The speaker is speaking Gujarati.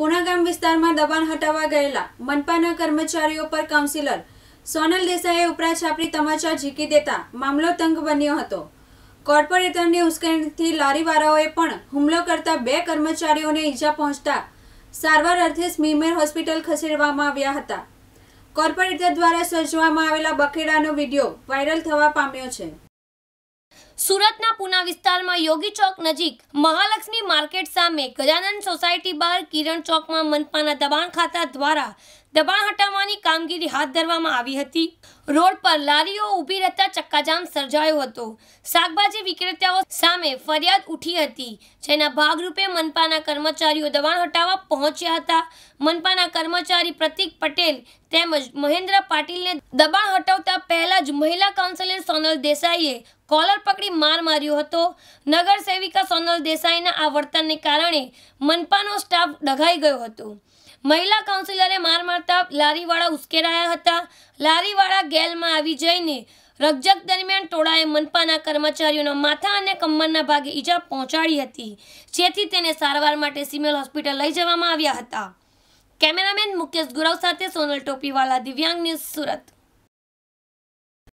પુણા વિસ્તારમાં દબાણ હટાવવા ગયેલા મનપાના કર્મચારીઓ પર કાઉન્સિલર સોનલ દેસાઈએ ઉપરા છાપરી તમાચા ઝીકી દેતા મામલો તંગ બન્યો હતો કોર્પોરેટરની ઉશ્કેરણીથી લારીવાળાઓએ પણ હુમલો કરતા બે કર્મચારીઓને ઈજા પહોંચતા સારવાર અર્થે સ્મીમેર હોસ્પિટલ ખસેડવામાં આવ્યા હતા કોર્પોરેટર દ્વારા સર્જવામાં આવેલા બખેડાનો વિડીયો વાયરલ થવા પામ્યો છે સુરતના પૂના વિસ્તારમાં યોગી ચોક નજીક મહાલક્ષ્મી માર્કેટ સામે ગજાનંદ સોસાયટી બહાર કિરણ ચોકમાં મનપાના દબાણ ખાતા દ્વારા દબાણ હટાવવાની કામગીરી હાથ ધરવામાં આવી હતી રોડ પર લારીઓ ઊભી રહેતા ચક્કાજામ સર્જાયો હતો શાકભાજી વિક્રેતાઓ સામે ફરિયાદ ઉઠી હતી જેના ભાગરૂપે મનપાના કર્મચારીઓ દબાણ હટાવવા પહોંચ્યા હતા મનપાના કર્મચારી પ્રતિક પટેલ તેમજ મહેન્દ્ર પાટીલને દબાણ હટાવતા પહેલા જ મહિલા કાઉન્સિલર સોનલ દેસાઈએ કોલર પકડી માર માર્યો હતો નગર સેવિકા સોનલ દેસાઈના આ વર્તનને કારણે મનપાનો સ્ટાફ ડઘાઈ ગયો હતો મહિલા કાઉન્સિલરે માર મારતા લારીવાળા ઉશ્કેરાયા હતા લારીવાળા ગેલમાં આવી જઈને રકજક દરમિયાન ટોળાએ મનપાના કર્મચારીઓના માથા અને કમરના ભાગે ઈજા પહોંચાડી હતી જેથી તેને સારવાર માટે સિમેલ હોસ્પિટલ લઈ જવામાં આવ્યા હતા કેમેરામેન મુકેશ ગુરવ સાથે સોનલ ટોપીવાલા દિવ્યાંગ ન્યૂઝ સુરત